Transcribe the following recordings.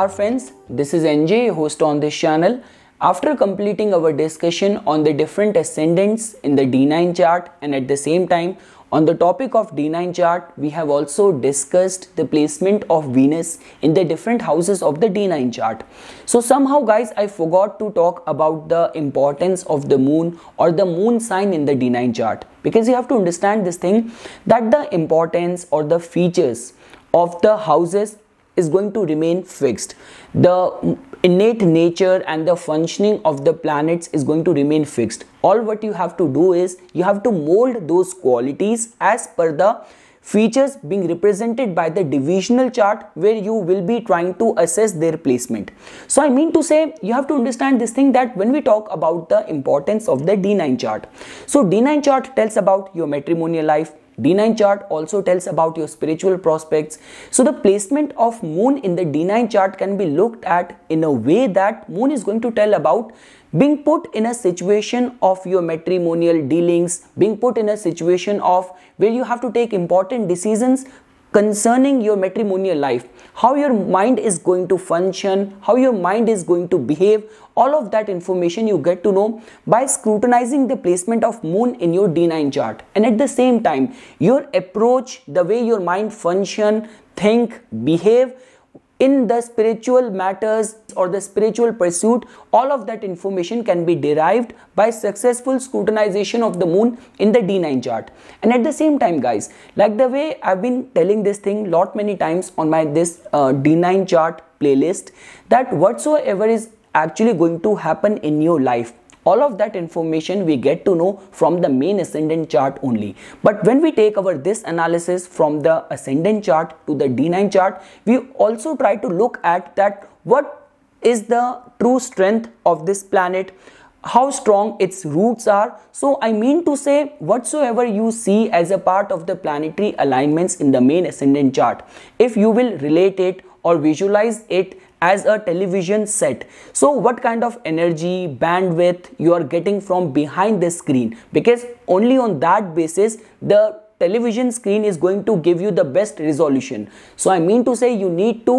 Namaskar friends, this is NJ, host on this channel. After completing our discussion on the different ascendants in the D9 chart and at the same time on the topic of D9 chart, we have also discussed the placement of Venus in the different houses of the D9 chart. So somehow guys, I forgot to talk about the importance of the moon or the moon sign in the D9 chart because you have to understand this thing that the importance or the features of the houses is going to remain fixed. The innate nature and the functioning of the planets is going to remain fixed. All what you have to do is you have to mold those qualities as per the features being represented by the divisional chart where you will be trying to assess their placement. So I mean to say you have to understand this thing that when we talk about the importance of the D9 chart. So D9 chart tells about your matrimonial life, D9 chart also tells about your spiritual prospects. So the placement of moon in the D9 chart can be looked at in a way that moon is going to tell about being put in a situation of your matrimonial dealings, being put in a situation of where you have to take important decisions, concerning your matrimonial life how your mind is going to function how your mind is going to behave all of that information you get to know by scrutinizing the placement of moon in your d9 chart and at the same time your approach the way your mind function think behave in the spiritual matters or the spiritual pursuit, all of that information can be derived by successful scrutinization of the moon in the D9 chart. And at the same time, guys, like the way I've been telling this thing lot many times on my this uh, D9 chart playlist, that whatsoever is actually going to happen in your life all of that information we get to know from the main ascendant chart only but when we take our this analysis from the ascendant chart to the d9 chart we also try to look at that what is the true strength of this planet how strong its roots are. So I mean to say whatsoever you see as a part of the planetary alignments in the main ascendant chart, if you will relate it or visualize it as a television set so what kind of energy bandwidth you are getting from behind the screen because only on that basis the television screen is going to give you the best resolution so i mean to say you need to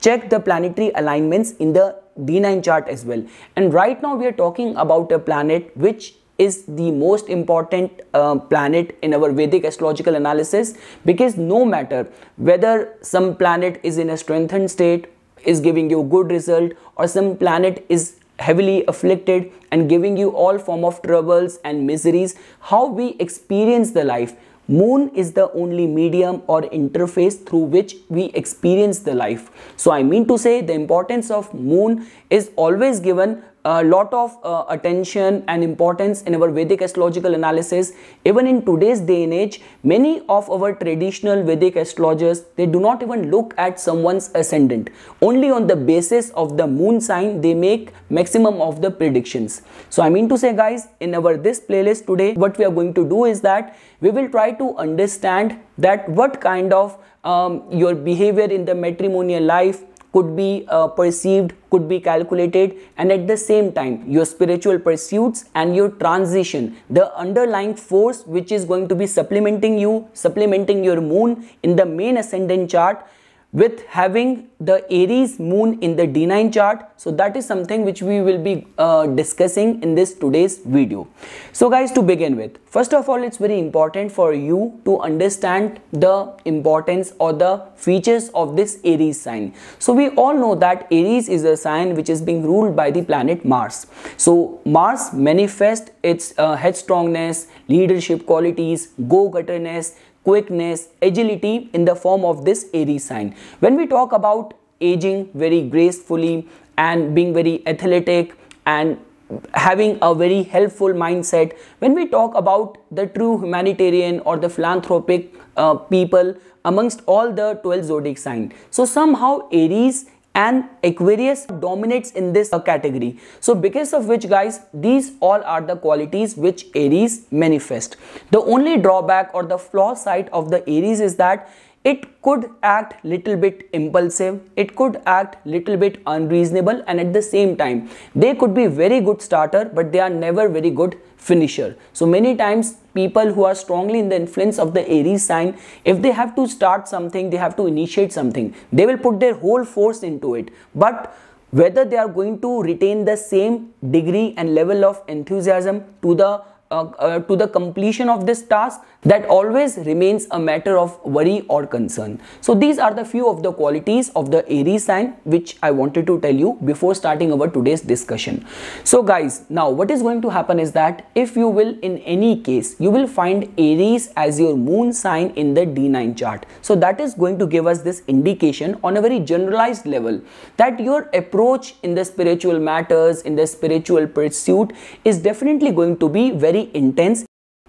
check the planetary alignments in the d9 chart as well and right now we are talking about a planet which is the most important uh, planet in our Vedic astrological analysis because no matter whether some planet is in a strengthened state is giving you good result or some planet is heavily afflicted and giving you all form of troubles and miseries how we experience the life moon is the only medium or interface through which we experience the life so i mean to say the importance of moon is always given a lot of uh, attention and importance in our Vedic astrological analysis. Even in today's day and age, many of our traditional Vedic astrologers, they do not even look at someone's ascendant. Only on the basis of the moon sign, they make maximum of the predictions. So I mean to say guys, in our this playlist today, what we are going to do is that we will try to understand that what kind of um, your behavior in the matrimonial life could be uh, perceived, could be calculated, and at the same time, your spiritual pursuits and your transition, the underlying force which is going to be supplementing you, supplementing your moon in the main ascendant chart with having the Aries moon in the D9 chart. So that is something which we will be uh, discussing in this today's video. So guys to begin with, first of all it's very important for you to understand the importance or the features of this Aries sign. So we all know that Aries is a sign which is being ruled by the planet Mars. So Mars manifests its uh, headstrongness, leadership qualities, go-getterness, quickness, agility in the form of this Aries sign. When we talk about aging very gracefully and being very athletic and having a very helpful mindset when we talk about the true humanitarian or the philanthropic uh, people amongst all the 12 zodiac signs. so somehow aries and Aquarius dominates in this category. So because of which guys, these all are the qualities which Aries manifest. The only drawback or the flaw side of the Aries is that it could act little bit impulsive it could act little bit unreasonable and at the same time they could be very good starter but they are never very good finisher so many times people who are strongly in the influence of the aries sign if they have to start something they have to initiate something they will put their whole force into it but whether they are going to retain the same degree and level of enthusiasm to the uh, uh, to the completion of this task that always remains a matter of worry or concern. So these are the few of the qualities of the Aries sign which I wanted to tell you before starting our today's discussion. So guys now what is going to happen is that if you will in any case you will find Aries as your moon sign in the D9 chart. So that is going to give us this indication on a very generalized level that your approach in the spiritual matters in the spiritual pursuit is definitely going to be very very intense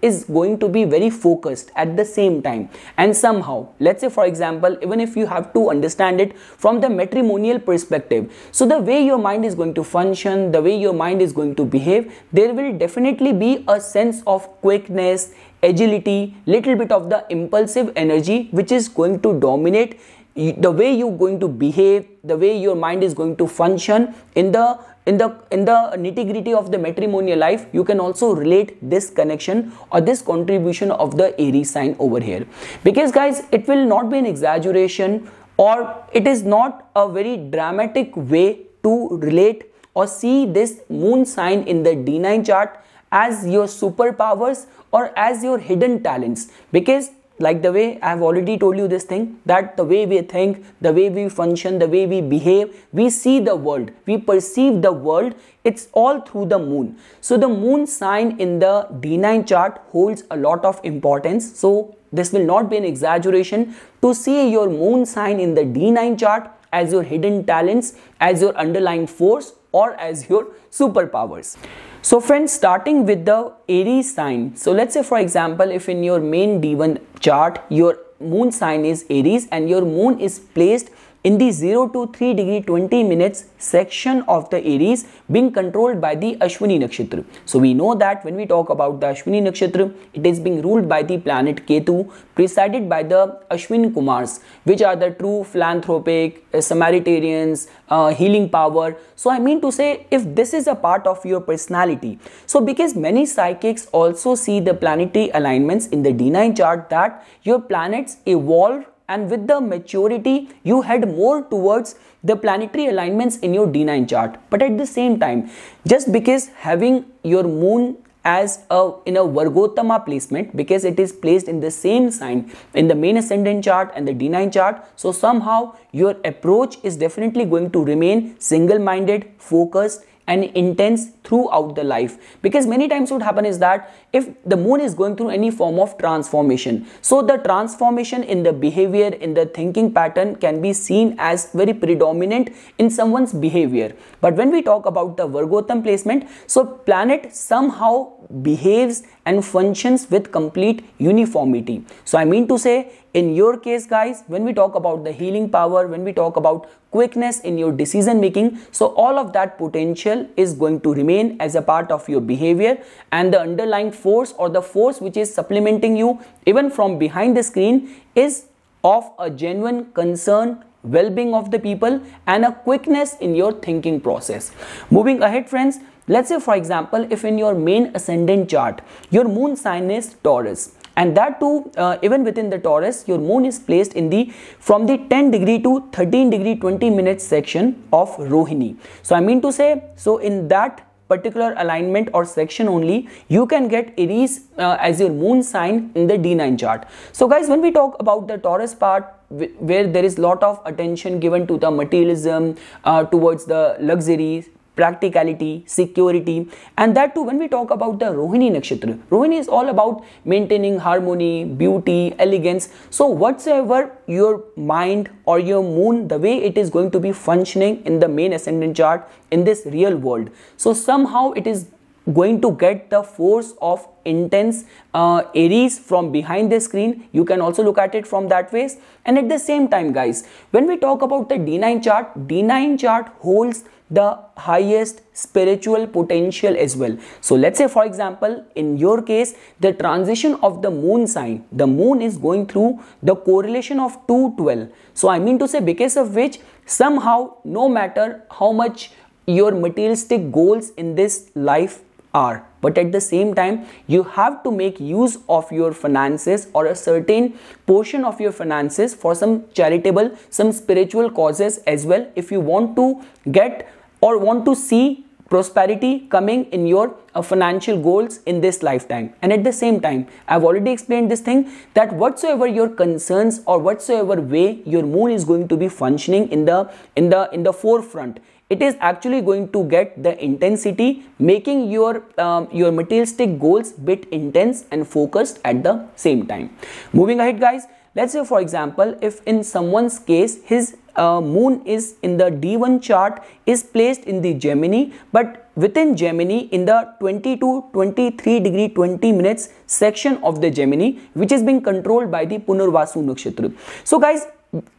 is going to be very focused at the same time and somehow let's say for example even if you have to understand it from the matrimonial perspective so the way your mind is going to function the way your mind is going to behave there will definitely be a sense of quickness agility little bit of the impulsive energy which is going to dominate the way you're going to behave the way your mind is going to function in the in the in the nitty-gritty of the matrimonial life you can also relate this connection or this contribution of the aries sign over here because guys it will not be an exaggeration or it is not a very dramatic way to relate or see this moon sign in the d9 chart as your superpowers or as your hidden talents because like the way I have already told you this thing that the way we think, the way we function, the way we behave, we see the world, we perceive the world, it's all through the moon. So, the moon sign in the D9 chart holds a lot of importance. So, this will not be an exaggeration. To see your moon sign in the D9 chart as your hidden talents, as your underlying force, or as your superpowers. So friends, starting with the Aries sign. So let's say for example, if in your main D1 chart, your moon sign is Aries and your moon is placed in the 0 to 3 degree 20 minutes section of the Aries being controlled by the Ashwini Nakshatra. So we know that when we talk about the Ashwini Nakshatra, it is being ruled by the planet Ketu, presided by the Ashwin Kumars, which are the true philanthropic, uh, Samaritarians, uh, healing power. So I mean to say, if this is a part of your personality, so because many psychics also see the planetary alignments in the D9 chart that your planets evolve and with the maturity you head more towards the planetary alignments in your D9 chart. But at the same time, just because having your moon as a in a Vargottama placement because it is placed in the same sign in the main ascendant chart and the D9 chart. So somehow your approach is definitely going to remain single-minded, focused and intense throughout the life because many times what happen is that if the moon is going through any form of transformation so the transformation in the behavior in the thinking pattern can be seen as very predominant in someone's behavior but when we talk about the virgotam placement so planet somehow behaves and functions with complete uniformity so i mean to say in your case guys when we talk about the healing power when we talk about quickness in your decision making so all of that potential is going to remain as a part of your behavior and the underlying force or the force which is supplementing you even from behind the screen is of a genuine concern well-being of the people and a quickness in your thinking process moving ahead friends let's say for example if in your main ascendant chart your moon sign is taurus and that too uh, even within the taurus your moon is placed in the from the 10 degree to 13 degree 20 minutes section of rohini so i mean to say so in that particular alignment or section only you can get aries uh, as your moon sign in the d9 chart so guys when we talk about the taurus part where there is lot of attention given to the materialism uh, towards the luxuries practicality, security, and that too when we talk about the Rohini Nakshatra. Rohini is all about maintaining harmony, beauty, elegance. So, whatsoever your mind or your moon, the way it is going to be functioning in the main ascendant chart in this real world. So, somehow it is going to get the force of intense uh, Aries from behind the screen. You can also look at it from that ways. And at the same time, guys, when we talk about the D9 chart, D9 chart holds the highest spiritual potential as well. So let's say for example, in your case, the transition of the moon sign, the moon is going through the correlation of 212. So I mean to say because of which somehow no matter how much your materialistic goals in this life are but at the same time you have to make use of your finances or a certain portion of your finances for some charitable some spiritual causes as well if you want to get or want to see prosperity coming in your uh, financial goals in this lifetime. And at the same time, I've already explained this thing that whatsoever your concerns or whatsoever way your moon is going to be functioning in the in the in the forefront, it is actually going to get the intensity making your um, your materialistic goals bit intense and focused at the same time moving ahead guys let's say for example if in someone's case his uh, moon is in the D1 chart is placed in the Gemini but within Gemini in the 22 23 degree 20 minutes section of the Gemini which is being controlled by the Punarvasu Nakshatra. So guys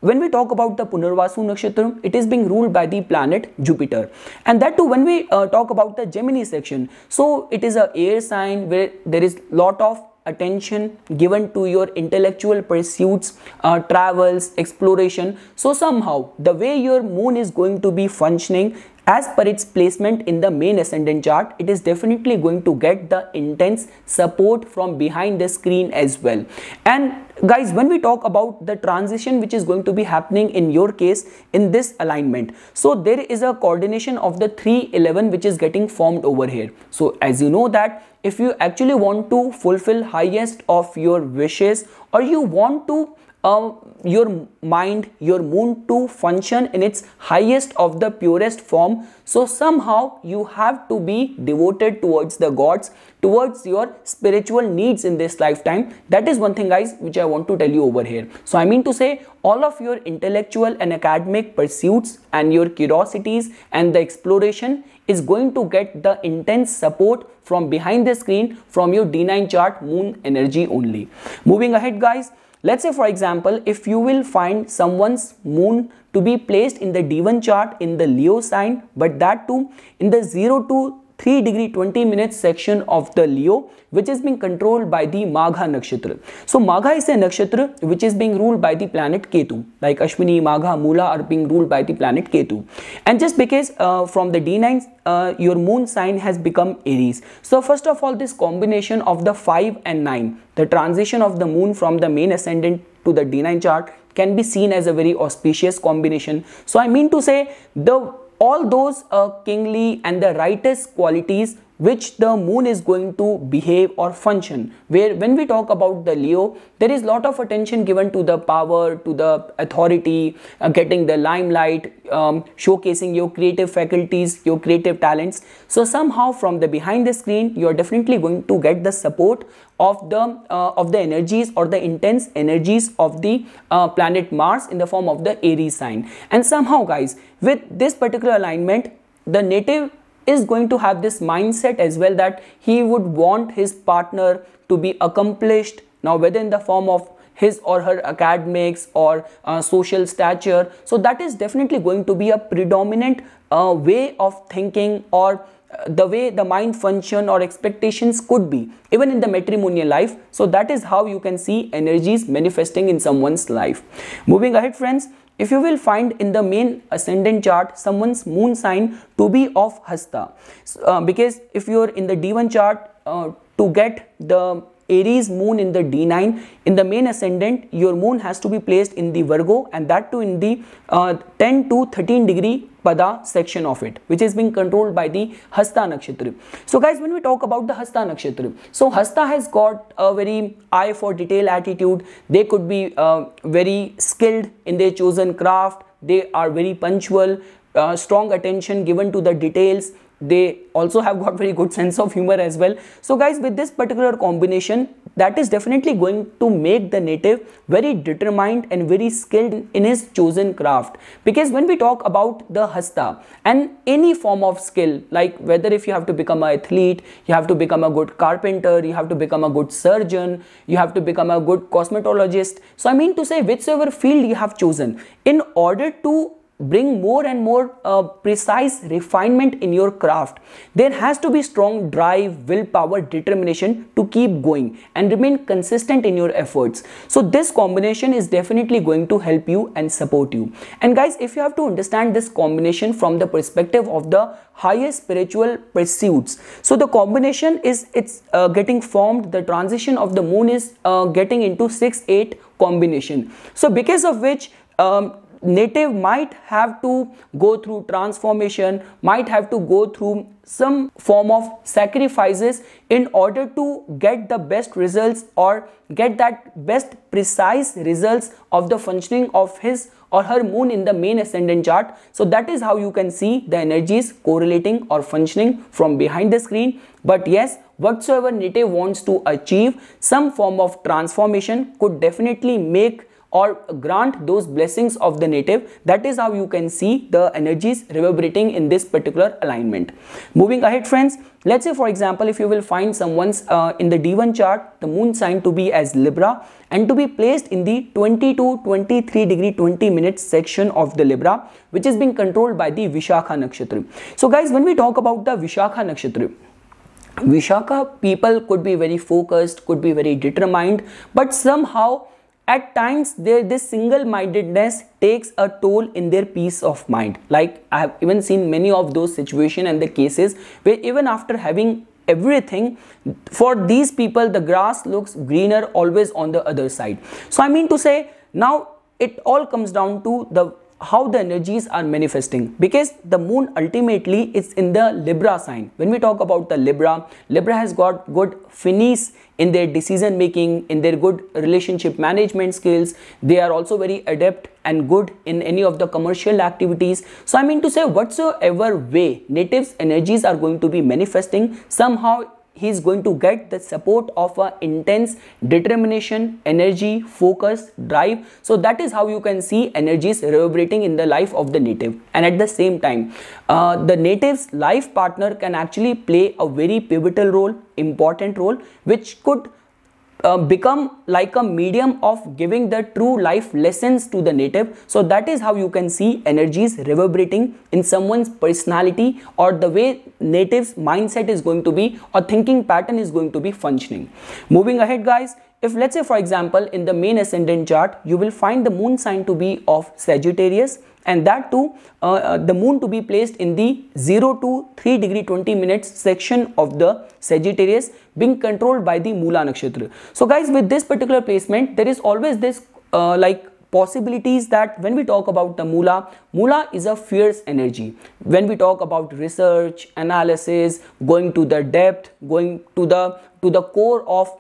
when we talk about the Punarvasu Nakshatra, it is being ruled by the planet Jupiter. And that too, when we uh, talk about the Gemini section, so it is a air sign where there is lot of attention given to your intellectual pursuits, uh, travels, exploration. So somehow the way your moon is going to be functioning as per its placement in the main ascendant chart, it is definitely going to get the intense support from behind the screen as well. And guys, when we talk about the transition which is going to be happening in your case in this alignment, so there is a coordination of the 311 which is getting formed over here. So as you know that if you actually want to fulfill highest of your wishes or you want to your mind, your moon to function in its highest of the purest form. So, somehow you have to be devoted towards the gods, towards your spiritual needs in this lifetime. That is one thing, guys, which I want to tell you over here. So, I mean to say, all of your intellectual and academic pursuits and your curiosities and the exploration is going to get the intense support from behind the screen from your D9 chart moon energy only. Moving ahead, guys Let's say for example, if you will find someone's moon to be placed in the D1 chart in the Leo sign, but that too in the 0 to 3 degree 20 minutes section of the Leo which is being controlled by the Magha Nakshatra. So Magha is a nakshatra which is being ruled by the planet Ketu like Ashwini, Magha, Mula are being ruled by the planet Ketu. And just because uh, from the D9 uh, your moon sign has become Aries. So first of all this combination of the 5 and 9 the transition of the moon from the main ascendant to the D9 chart can be seen as a very auspicious combination. So I mean to say the all those uh, kingly and the righteous qualities which the moon is going to behave or function where when we talk about the leo there is lot of attention given to the power to the authority uh, getting the limelight um, showcasing your creative faculties your creative talents so somehow from the behind the screen you are definitely going to get the support of the uh, of the energies or the intense energies of the uh, planet mars in the form of the aries sign and somehow guys with this particular alignment the native is going to have this mindset as well that he would want his partner to be accomplished now whether in the form of his or her academics or uh, social stature so that is definitely going to be a predominant uh, way of thinking or uh, the way the mind function or expectations could be even in the matrimonial life so that is how you can see energies manifesting in someone's life moving ahead friends if you will find in the main ascendant chart someone's moon sign to be of Hasta, uh, because if you are in the D1 chart, uh, to get the Aries moon in the D9. In the main ascendant, your moon has to be placed in the Virgo and that too in the uh, 10 to 13 degree Pada section of it, which is being controlled by the Hasta So guys, when we talk about the Hasta so Hasta has got a very eye for detail attitude. They could be uh, very skilled in their chosen craft. They are very punctual, uh, strong attention given to the details they also have got very good sense of humor as well so guys with this particular combination that is definitely going to make the native very determined and very skilled in his chosen craft because when we talk about the hasta and any form of skill like whether if you have to become an athlete you have to become a good carpenter you have to become a good surgeon you have to become a good cosmetologist so i mean to say whichever field you have chosen in order to bring more and more uh, precise refinement in your craft there has to be strong drive willpower determination to keep going and remain consistent in your efforts so this combination is definitely going to help you and support you and guys if you have to understand this combination from the perspective of the higher spiritual pursuits so the combination is it's uh, getting formed the transition of the moon is uh, getting into 6 8 combination so because of which um, native might have to go through transformation, might have to go through some form of sacrifices in order to get the best results or get that best precise results of the functioning of his or her moon in the main ascendant chart. So that is how you can see the energies correlating or functioning from behind the screen. But yes, whatsoever native wants to achieve, some form of transformation could definitely make or grant those blessings of the native. That is how you can see the energies reverberating in this particular alignment. Moving ahead friends, let's say for example if you will find someone's uh, in the D1 chart the moon sign to be as Libra and to be placed in the 22 23 degree 20 minutes section of the Libra which is being controlled by the Vishakha Nakshatra. So guys when we talk about the Vishakha Nakshatra Vishaka people could be very focused, could be very determined, but somehow at times, their this single-mindedness takes a toll in their peace of mind. Like I have even seen many of those situations and the cases where even after having everything for these people the grass looks greener always on the other side so i mean to say now it all comes down to the how the energies are manifesting because the moon ultimately is in the libra sign when we talk about the libra libra has got good finis in their decision making in their good relationship management skills they are also very adept and good in any of the commercial activities so i mean to say whatsoever way natives energies are going to be manifesting somehow he is going to get the support of a intense determination energy focus drive so that is how you can see energies reverberating in the life of the native and at the same time uh, the native's life partner can actually play a very pivotal role important role which could uh, become like a medium of giving the true life lessons to the native. So that is how you can see energies reverberating in someone's personality or the way native's mindset is going to be or thinking pattern is going to be functioning. Moving ahead guys, if let's say for example in the main ascendant chart you will find the moon sign to be of Sagittarius and that too uh, uh the moon to be placed in the 0 to 3 degree 20 minutes section of the Sagittarius being controlled by the Mula Nakshatra. So guys with this particular placement there is always this uh, like possibilities that when we talk about the Mula, Mula is a fierce energy. When we talk about research, analysis, going to the depth, going to the to the core of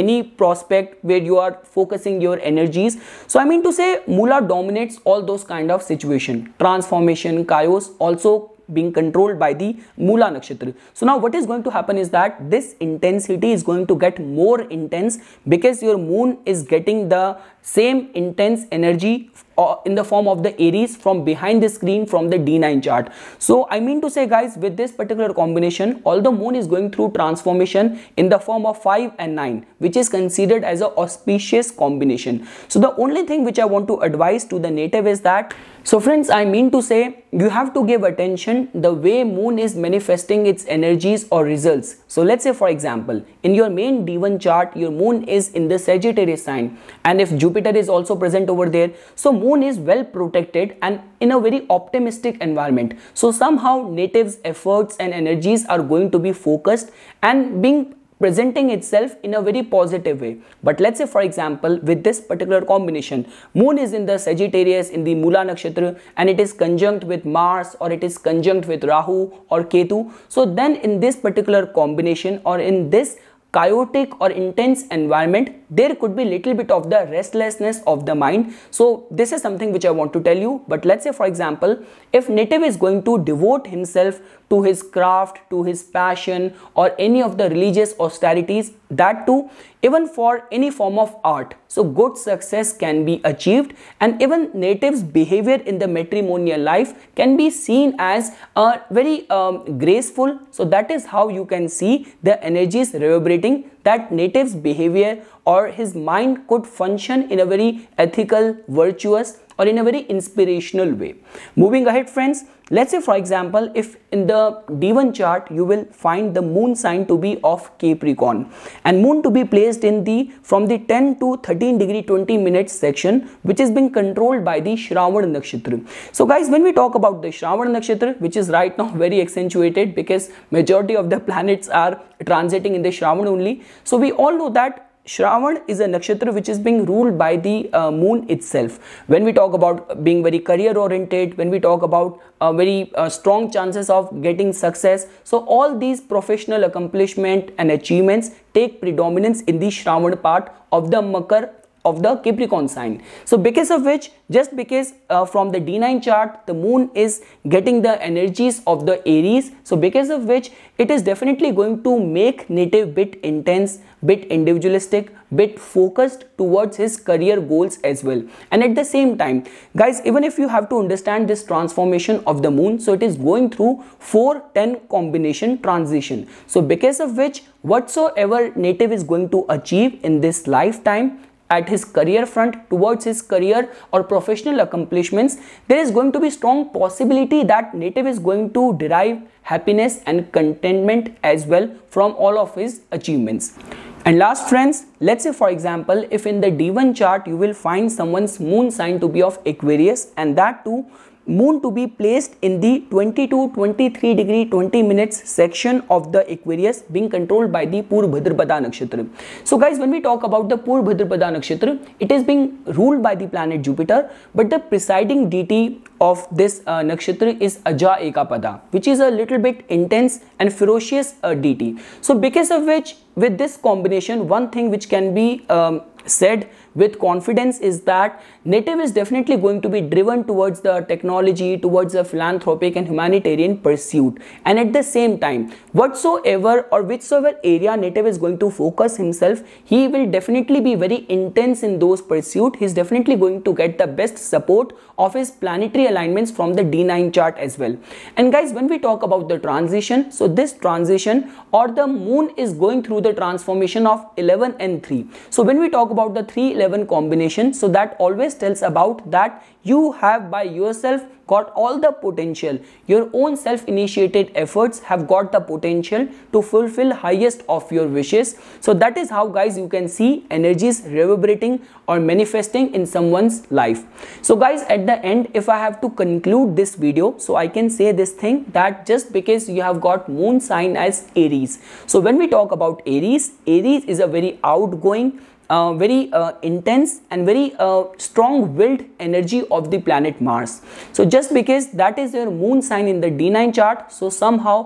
any prospect where you are focusing your energies so i mean to say mula dominates all those kind of situation transformation chaos also being controlled by the mula nakshatra so now what is going to happen is that this intensity is going to get more intense because your moon is getting the same intense energy uh, in the form of the Aries from behind the screen from the D9 chart. So I mean to say guys with this particular combination although moon is going through transformation in the form of 5 and 9 which is considered as a auspicious combination. So the only thing which I want to advise to the native is that so friends I mean to say you have to give attention the way moon is manifesting its energies or results. So let's say for example in your main D1 chart your moon is in the Sagittarius sign and if Jupiter Jupiter is also present over there. So moon is well protected and in a very optimistic environment. So somehow natives efforts and energies are going to be focused and being presenting itself in a very positive way. But let's say for example with this particular combination, moon is in the Sagittarius in the Mula Nakshatra and it is conjunct with Mars or it is conjunct with Rahu or Ketu. So then in this particular combination or in this chaotic or intense environment, there could be little bit of the restlessness of the mind. So this is something which I want to tell you. But let's say for example, if native is going to devote himself to his craft, to his passion or any of the religious austerities, that too even for any form of art so good success can be achieved and even natives behavior in the matrimonial life can be seen as uh, very um, graceful so that is how you can see the energies reverberating that native's behavior or his mind could function in a very ethical virtuous or in a very inspirational way. Moving ahead friends, let's say for example, if in the D1 chart you will find the moon sign to be of Capricorn and moon to be placed in the from the 10 to 13 degree 20 minutes section which is being controlled by the Shravan Nakshatra. So guys when we talk about the Shravan Nakshatra which is right now very accentuated because majority of the planets are transiting in the Shravan only. So we all know that Shravan is a nakshatra which is being ruled by the uh, moon itself. When we talk about being very career oriented, when we talk about uh, very uh, strong chances of getting success, so all these professional accomplishment and achievements take predominance in the Shravan part of the Makar of the Capricorn sign. So because of which, just because uh, from the D9 chart, the moon is getting the energies of the Aries. So because of which, it is definitely going to make native bit intense, bit individualistic, bit focused towards his career goals as well. And at the same time, guys, even if you have to understand this transformation of the moon, so it is going through 4-10 combination transition. So because of which, whatsoever native is going to achieve in this lifetime, at his career front towards his career or professional accomplishments there is going to be strong possibility that native is going to derive happiness and contentment as well from all of his achievements and last friends let's say for example if in the d1 chart you will find someone's moon sign to be of aquarius and that too moon to be placed in the 22 23 degree 20 minutes section of the aquarius being controlled by the purbhadrapada nakshatra so guys when we talk about the purbhadrapada nakshatra it is being ruled by the planet jupiter but the presiding deity of this uh, nakshatra is aja ekapada which is a little bit intense and ferocious uh, deity so because of which with this combination one thing which can be um, said with confidence is that native is definitely going to be driven towards the technology, towards a philanthropic and humanitarian pursuit. And at the same time, whatsoever or whichsoever area native is going to focus himself, he will definitely be very intense in those pursuit. He's definitely going to get the best support of his planetary alignments from the D9 chart as well. And guys, when we talk about the transition, so this transition or the moon is going through the transformation of 11 and 3. So when we talk about the 3, 11 combination so that always tells about that you have by yourself got all the potential. Your own self-initiated efforts have got the potential to fulfill highest of your wishes. So that is how guys you can see energies reverberating or manifesting in someone's life. So guys at the end if I have to conclude this video so I can say this thing that just because you have got moon sign as Aries. So when we talk about Aries, Aries is a very outgoing uh, very uh, intense and very uh, strong willed energy of the planet Mars. So just because that is your moon sign in the D9 chart. So somehow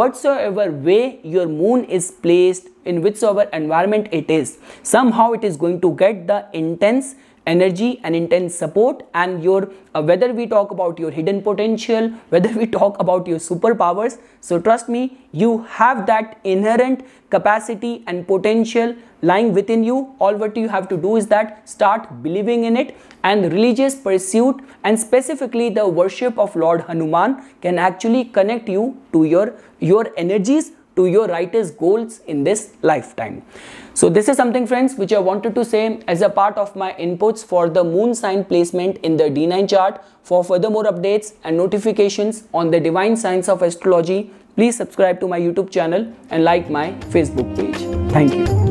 whatsoever way your moon is placed in whichever environment it is, somehow it is going to get the intense energy and intense support and your uh, whether we talk about your hidden potential whether we talk about your superpowers so trust me you have that inherent capacity and potential lying within you all what you have to do is that start believing in it and religious pursuit and specifically the worship of lord hanuman can actually connect you to your your energies to your righteous goals in this lifetime so this is something friends which i wanted to say as a part of my inputs for the moon sign placement in the d9 chart for further more updates and notifications on the divine science of astrology please subscribe to my youtube channel and like my facebook page thank you